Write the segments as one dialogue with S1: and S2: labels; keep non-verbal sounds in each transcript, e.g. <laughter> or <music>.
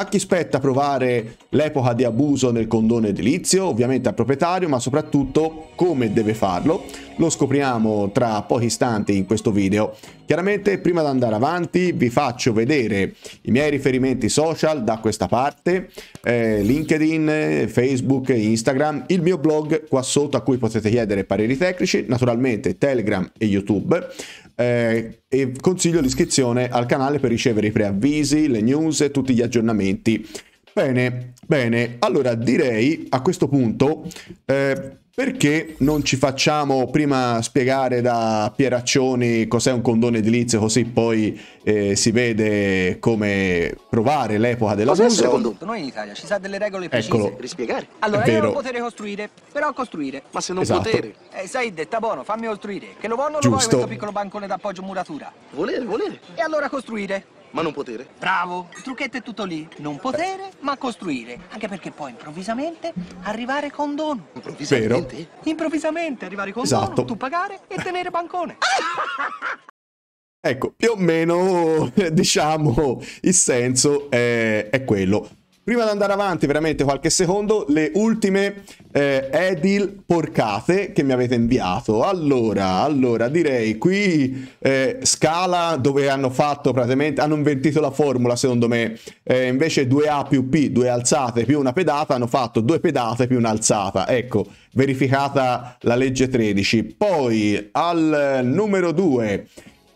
S1: A chi spetta provare l'epoca di abuso nel condono edilizio? Ovviamente al proprietario, ma soprattutto come deve farlo? Lo scopriamo tra pochi istanti in questo video. Chiaramente prima di andare avanti vi faccio vedere i miei riferimenti social da questa parte, eh, LinkedIn, Facebook, Instagram, il mio blog qua sotto a cui potete chiedere pareri tecnici, naturalmente Telegram e YouTube, eh, e consiglio l'iscrizione al canale per ricevere i preavvisi, le news e tutti gli aggiornamenti. Bene, bene, allora direi a questo punto eh, perché non ci facciamo prima spiegare da Pieraccioni cos'è un condone edilizio così poi eh, si vede come provare l'epoca dell'abuso? Cos'è essere condotto? Noi in Italia ci sono delle regole precise. Eccolo. Rispiegare? Allora, io non potere costruire, però costruire. Ma se non esatto. potere? Eh, sai, detta buono, fammi costruire. Che lo vuoi non Giusto. lo vuoi questo piccolo bancone d'appoggio muratura? Volere, volere. E allora costruire ma non potere. Bravo, il trucchetto è tutto lì. Non potere, ma costruire. Anche perché poi improvvisamente arrivare con dono. Improvvisamente? Vero. Improvvisamente arrivare con esatto. dono, tu pagare e tenere bancone. Ecco, più o meno, <laughs> diciamo, il senso è, è quello. Prima di andare avanti, veramente qualche secondo, le ultime eh, edil porcate che mi avete inviato. Allora, allora direi qui eh, Scala dove hanno fatto praticamente, hanno invertito la formula secondo me, eh, invece 2A più P, due alzate più una pedata, hanno fatto due pedate più un'alzata. Ecco, verificata la legge 13. Poi al numero 2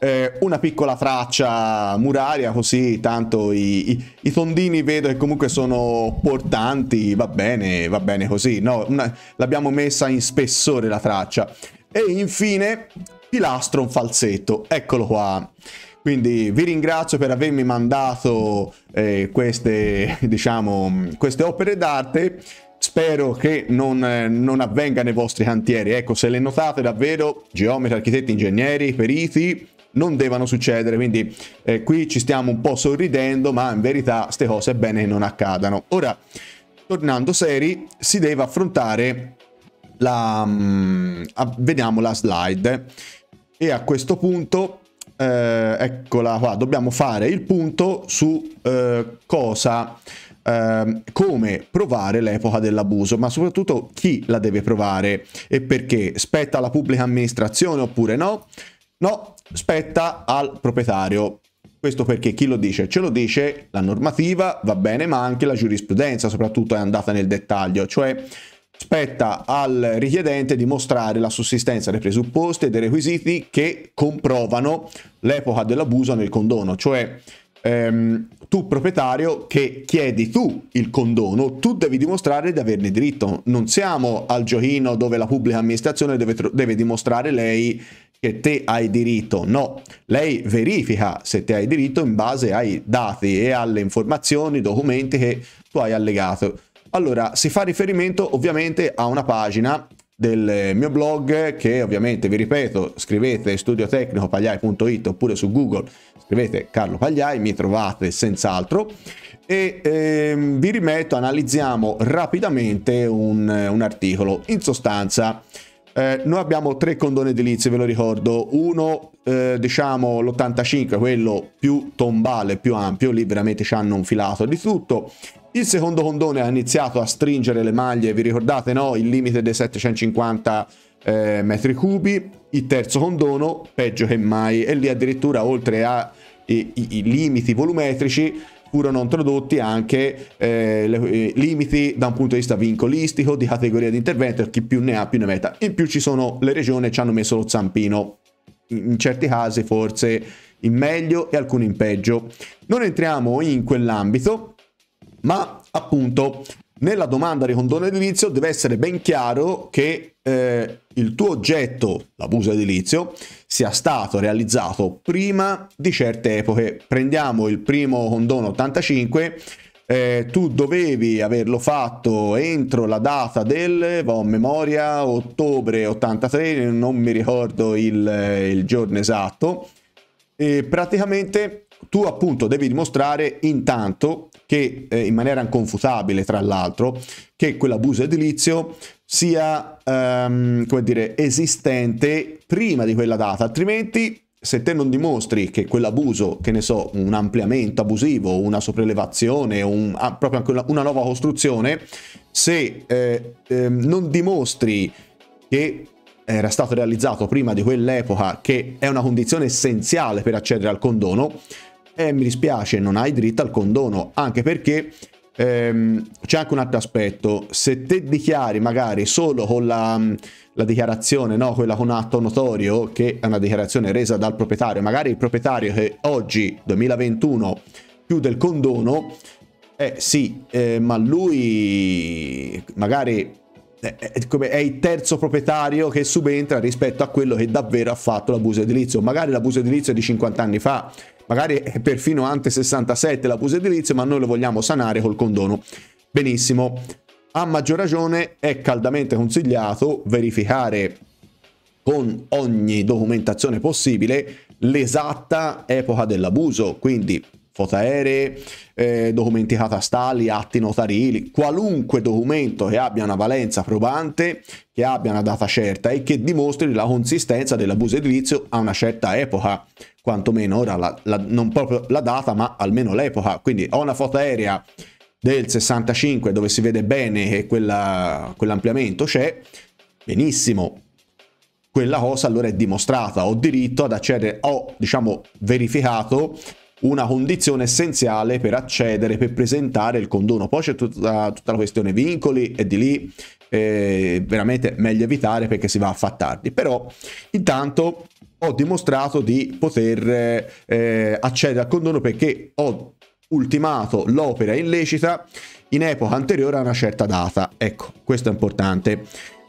S1: eh, una piccola traccia muraria così tanto i, i, i, tondini vedo che comunque sono portanti, va bene, va bene così, no, l'abbiamo messa in spessore la traccia. E infine pilastro un falsetto, eccolo qua. Quindi vi ringrazio per avermi mandato eh, queste, <laughs> diciamo, queste opere d'arte spero che non, eh, non, avvenga nei vostri cantieri. Ecco, se le notate davvero, geometri, architetti, ingegneri, periti, non devono succedere. Quindi eh, qui ci stiamo un po' sorridendo, ma in verità queste cose bene non accadano. Ora, tornando seri, si deve affrontare la... Mm, a, vediamo la slide. E a questo punto, eh, eccola qua, dobbiamo fare il punto su eh, cosa... Uh, come provare l'epoca dell'abuso, ma soprattutto chi la deve provare e perché. Spetta la pubblica amministrazione oppure no? No, spetta al proprietario. Questo perché chi lo dice? Ce lo dice la normativa, va bene, ma anche la giurisprudenza soprattutto è andata nel dettaglio, cioè spetta al richiedente dimostrare la sussistenza dei presupposti e dei requisiti che comprovano l'epoca dell'abuso nel condono, cioè ehm, tu proprietario che chiedi tu il condono, tu devi dimostrare di averne diritto, non siamo al giochino dove la pubblica amministrazione deve, deve dimostrare lei che te hai diritto, no, lei verifica se te hai diritto in base ai dati e alle informazioni, documenti che tu hai allegato. Allora, si fa riferimento ovviamente a una pagina del mio blog che ovviamente vi ripeto scrivete studiotecnicopagliai.it oppure su google scrivete Carlo Pagliai mi trovate senz'altro e ehm, vi rimetto analizziamo rapidamente un, un articolo in sostanza eh, noi abbiamo tre condoni edilizi, ve lo ricordo. Uno, eh, diciamo, l'85, quello più tombale, più ampio, lì veramente ci hanno infilato di tutto. Il secondo condone ha iniziato a stringere le maglie, vi ricordate, no? Il limite dei 750 eh, metri cubi. Il terzo condono, peggio che mai, e lì addirittura oltre ai limiti volumetrici furono introdotti anche eh, le, eh, limiti da un punto di vista vincolistico di categoria di intervento, chi più ne ha più ne metta. In più ci sono le regioni che ci hanno messo lo zampino, in, in certi casi forse in meglio e alcuni in peggio. Non entriamo in quell'ambito, ma appunto nella domanda di condono edilizio deve essere ben chiaro che eh, il tuo oggetto, l'abuso edilizio, sia stato realizzato prima di certe epoche. Prendiamo il primo condono 85, eh, tu dovevi averlo fatto entro la data del, va a memoria, ottobre 83, non mi ricordo il, eh, il giorno esatto, e praticamente tu appunto devi dimostrare intanto che eh, in maniera inconfutabile tra l'altro che quell'abuso edilizio sia ehm, come dire esistente prima di quella data altrimenti se te non dimostri che quell'abuso, che ne so, un ampliamento abusivo, una sopraelevazione, un, ah, proprio anche una, una, nuova costruzione, se eh, eh, non dimostri che era stato realizzato prima di quell'epoca, che è una condizione essenziale per accedere al condono, eh, mi dispiace, non hai diritto al condono, anche perché ehm, c'è anche un altro aspetto, se te dichiari magari solo con la, la dichiarazione, no? quella con atto notorio, che è una dichiarazione resa dal proprietario, magari il proprietario che oggi, 2021, chiude il condono, eh sì, eh, ma lui magari eh, eh, è il terzo proprietario che subentra rispetto a quello che davvero ha fatto l'abuso edilizio. Magari l'abuso edilizio è di 50 anni fa, magari è perfino ante 67 l'abuso edilizio, ma noi lo vogliamo sanare col condono. Benissimo. A maggior ragione è caldamente consigliato verificare con ogni documentazione possibile l'esatta epoca dell'abuso, quindi fotoaeree, eh, documenti catastali, atti notarili, qualunque documento che abbia una valenza probante, che abbia una data certa e che dimostri la consistenza dell'abuso edilizio a una certa epoca, quantomeno ora la, la, non proprio la data ma almeno l'epoca. Quindi ho una foto aerea del 65 dove si vede bene che quella, quell'ampliamento c'è, benissimo, quella cosa allora è dimostrata, ho diritto ad accedere, ho diciamo verificato una condizione essenziale per accedere, per presentare il condono. Poi c'è tutta, tutta la questione vincoli e di lì eh, veramente meglio evitare perché si va a far tardi. Però intanto ho dimostrato di poter eh, accedere al condono perché ho ultimato l'opera illecita in epoca anteriore a una certa data. Ecco, questo è importante.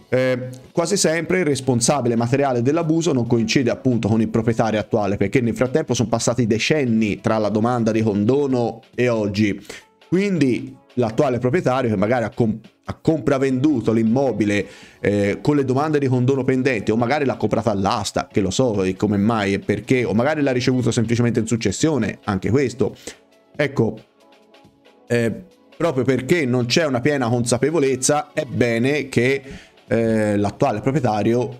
S1: Eh, quasi sempre il responsabile materiale dell'abuso non coincide appunto con il proprietario attuale perché nel frattempo sono passati decenni tra la domanda di condono e oggi quindi l'attuale proprietario che magari ha, comp- ha compravenduto l'immobile eh, con le domande di condono pendenti o magari l'ha comprata all'asta, che lo so e come mai e perché, o magari l'ha ricevuto semplicemente in successione, anche questo. Ecco, eh, proprio perché non c'è una piena consapevolezza, è bene che eh, l'attuale proprietario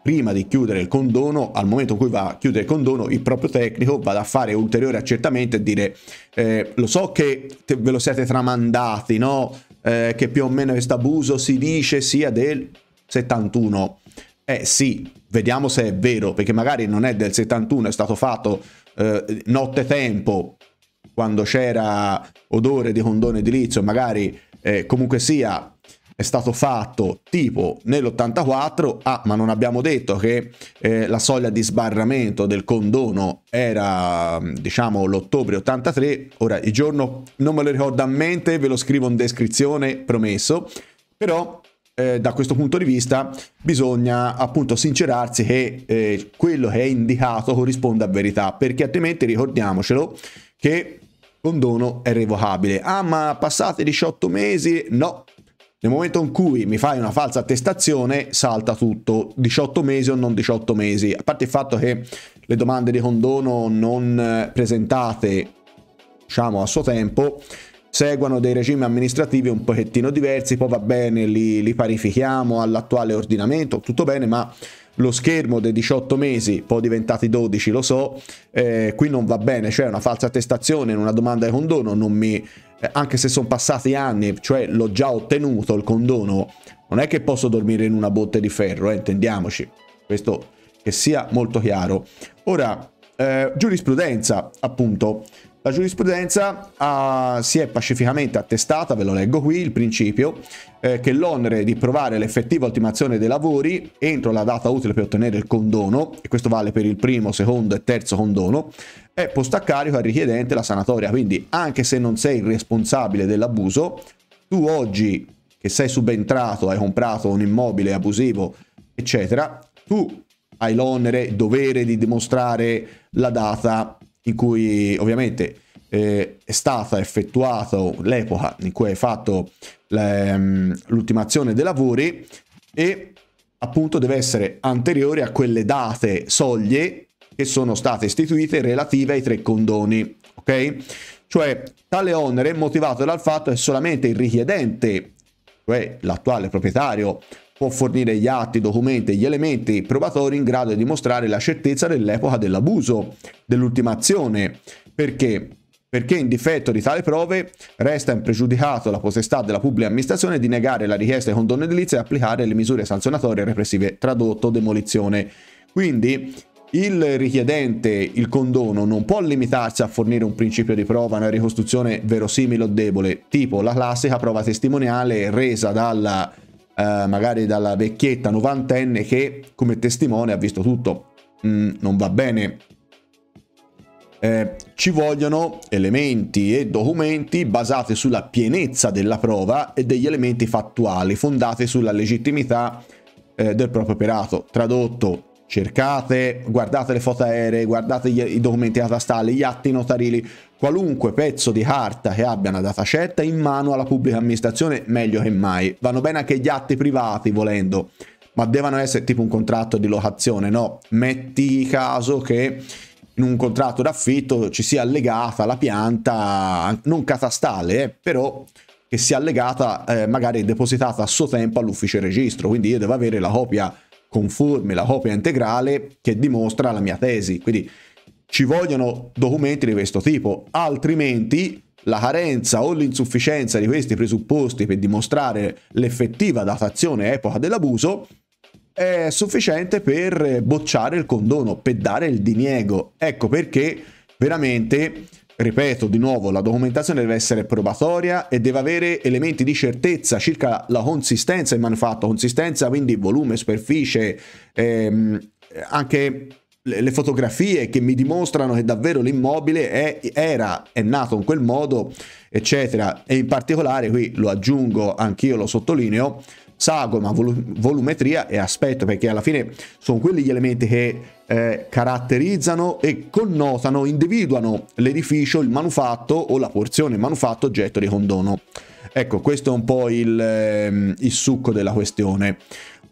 S1: prima di chiudere il condono, al momento in cui va a chiudere il condono, il proprio tecnico vada a fare ulteriore accertamento e dire eh, lo so che ve lo siete tramandati, no? Eh, che più o meno questo abuso si dice sia del 71. Eh sì, vediamo se è vero, perché magari non è del 71, è stato fatto eh, notte tempo, quando c'era odore di condono edilizio, magari eh, comunque sia è stato fatto tipo nell'84, ah ma non abbiamo detto che eh, la soglia di sbarramento del condono era diciamo l'ottobre 83, ora il giorno non me lo ricordo a mente, ve lo scrivo in descrizione, promesso, però eh, da questo punto di vista bisogna appunto sincerarsi che eh, quello che è indicato corrisponda a verità, perché altrimenti ricordiamocelo che condono è revocabile. Ah, ma passate 18 mesi? No, nel momento in cui mi fai una falsa attestazione, salta tutto, 18 mesi o non 18 mesi. A parte il fatto che le domande di condono non eh, presentate, diciamo, a suo tempo, seguono dei regimi amministrativi un pochettino diversi, poi va bene, li, li parifichiamo all'attuale ordinamento, tutto bene, ma lo schermo dei 18 mesi, poi diventati 12 lo so, eh, qui non va bene, cioè una falsa attestazione in una domanda di condono non mi... Eh, anche se sono passati anni, cioè l'ho già ottenuto il condono, non è che posso dormire in una botte di ferro, eh, intendiamoci, questo che sia molto chiaro. Ora, eh, giurisprudenza, appunto, la giurisprudenza ha, ah, si è pacificamente attestata, ve lo leggo qui il principio, eh, che l'onere di provare l'effettiva ultimazione dei lavori entro la data utile per ottenere il condono, e questo vale per il primo, secondo e terzo condono, è posto a carico al richiedente la sanatoria. Quindi anche se non sei il responsabile dell'abuso, tu oggi che sei subentrato, hai comprato un immobile abusivo, eccetera, tu hai l'onere, il dovere di dimostrare la data in cui ovviamente eh, è stata effettuata l'epoca in cui hai fatto mm, l'ultimazione dei lavori e appunto deve essere anteriore a quelle date soglie che sono state istituite relative ai tre condoni, ok? Cioè tale onere è motivato dal fatto che solamente il richiedente, cioè l'attuale proprietario, può fornire gli atti, i documenti e gli elementi probatori in grado di dimostrare la certezza dell'epoca dell'abuso, dell'ultimazione, perché perché in difetto di tale prove resta impregiudicato la potestà della pubblica amministrazione di negare la richiesta di condono edilizia e applicare le misure sanzionatorie repressive, tradotto demolizione. Quindi il richiedente il condono non può limitarsi a fornire un principio di prova, una ricostruzione verosimile o debole, tipo la classica prova testimoniale resa dalla, eh, magari dalla vecchietta novantenne che come testimone ha visto tutto. Mm, non va bene eh, ci vogliono elementi e documenti basati sulla pienezza della prova e degli elementi fattuali, fondati sulla legittimità eh, del proprio operato. Tradotto, cercate, guardate le foto aeree, guardate gli, i documenti catastali, gli atti notarili, qualunque pezzo di carta che abbia una data certa in mano alla pubblica amministrazione, meglio che mai. Vanno bene anche gli atti privati volendo, ma devono essere tipo un contratto di locazione, no? Metti caso che in un contratto d'affitto ci sia legata la pianta, non catastale, eh, però che sia legata, eh, magari depositata a suo tempo all'ufficio registro. Quindi io devo avere la copia conforme, la copia integrale che dimostra la mia tesi. Quindi ci vogliono documenti di questo tipo, altrimenti la carenza o l'insufficienza di questi presupposti per dimostrare l'effettiva datazione epoca dell'abuso è sufficiente per eh, bocciare il condono, per dare il diniego. Ecco perché veramente ripeto di nuovo, la documentazione deve essere probatoria e deve avere elementi di certezza circa la consistenza del manufatto, consistenza quindi volume, superficie, ehm, anche le fotografie che mi dimostrano che davvero l'immobile è, era, è nato in quel modo, eccetera. E in particolare, qui lo aggiungo, anch'io lo sottolineo, sagoma, volumetria e aspetto, perché alla fine sono quelli gli elementi che eh, caratterizzano e connotano, individuano l'edificio, il manufatto o la porzione manufatto oggetto di condono. Ecco, questo è un po' il, ehm, il succo della questione.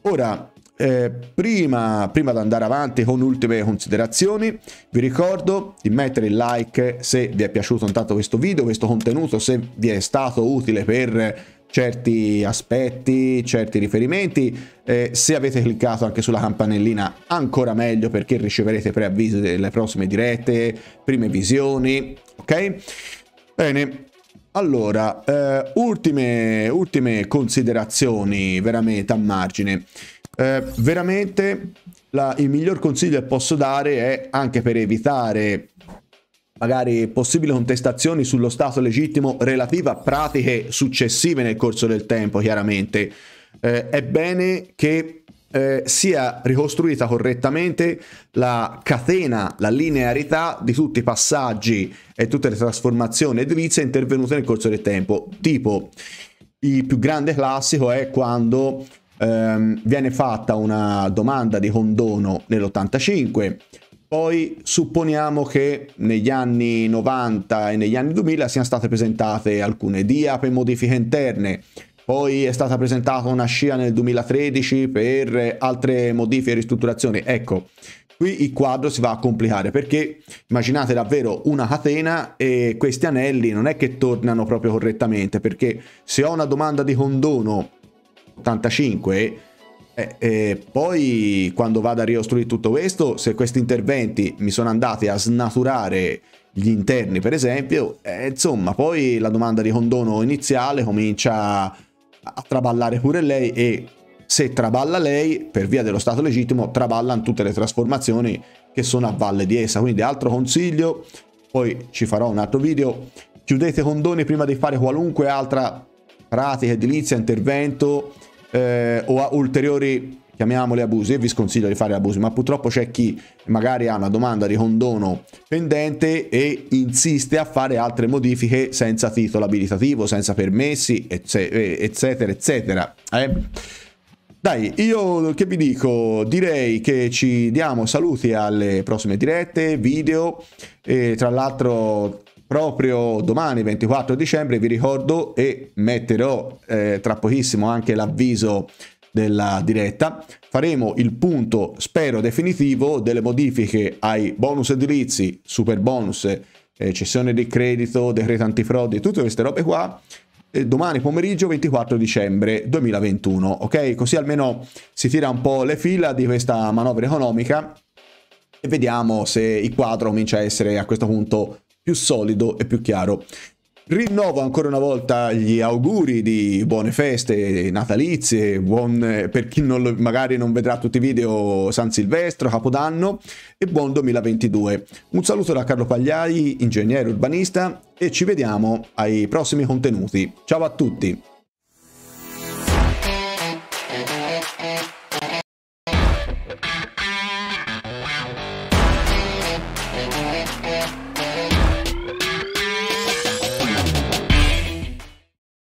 S1: Ora, eh, prima, prima di andare avanti con ultime considerazioni, vi ricordo di mettere il like se vi è piaciuto intanto questo video, questo contenuto, se vi è stato utile per certi aspetti, certi riferimenti. Eh, se avete cliccato anche sulla campanellina ancora meglio perché riceverete preavviso delle prossime dirette, prime visioni, ok? Bene. Allora, eh, ultime, ultime considerazioni veramente a margine. Eh, veramente la, il miglior consiglio che posso dare è anche per evitare magari possibili contestazioni sullo stato legittimo relativa a pratiche successive nel corso del tempo, chiaramente, eh, è bene che eh, sia ricostruita correttamente la catena, la linearità di tutti i passaggi e tutte le trasformazioni edilizie intervenute nel corso del tempo. Tipo, il più grande classico è quando ehm, viene fatta una domanda di condono nell'85 poi supponiamo che negli anni 90 e negli anni 2000 siano state presentate alcune DIA per modifiche interne, poi è stata presentata una scia nel 2013 per altre modifiche e ristrutturazioni. Ecco, qui il quadro si va a complicare perché immaginate davvero una catena e questi anelli non è che tornano proprio correttamente perché se ho una domanda di condono 85 e, eh, eh, poi quando vado a ricostruire tutto questo, se questi interventi mi sono andati a snaturare gli interni per esempio, eh, insomma poi la domanda di condono iniziale comincia a traballare pure lei e se traballa lei, per via dello stato legittimo, traballano tutte le trasformazioni che sono a valle di essa. Quindi altro consiglio, poi ci farò un altro video, chiudete condoni prima di fare qualunque altra pratica edilizia, intervento, eh, o a ulteriori chiamiamoli abusi e vi sconsiglio di fare abusi, ma purtroppo c'è chi magari ha una domanda di condono pendente e insiste a fare altre modifiche senza titolo abilitativo, senza permessi, eccetera, eccetera. Eh? Dai, io che vi dico? Direi che ci diamo saluti alle prossime dirette, video, e tra l'altro proprio domani 24 dicembre vi ricordo e metterò eh, tra pochissimo anche l'avviso della diretta faremo il punto spero definitivo delle modifiche ai bonus edilizi super bonus eh, cessione di credito decreto antifrodi tutte queste robe qua eh, domani pomeriggio 24 dicembre 2021 ok così almeno si tira un po' le fila di questa manovra economica e vediamo se il quadro comincia a essere a questo punto più solido e più chiaro. Rinnovo ancora una volta gli auguri di buone feste natalizie, buon, per chi non lo, magari non vedrà tutti i video San Silvestro, Capodanno e buon 2022. Un saluto da Carlo Pagliai, ingegnere urbanista e ci vediamo ai prossimi contenuti. Ciao a tutti!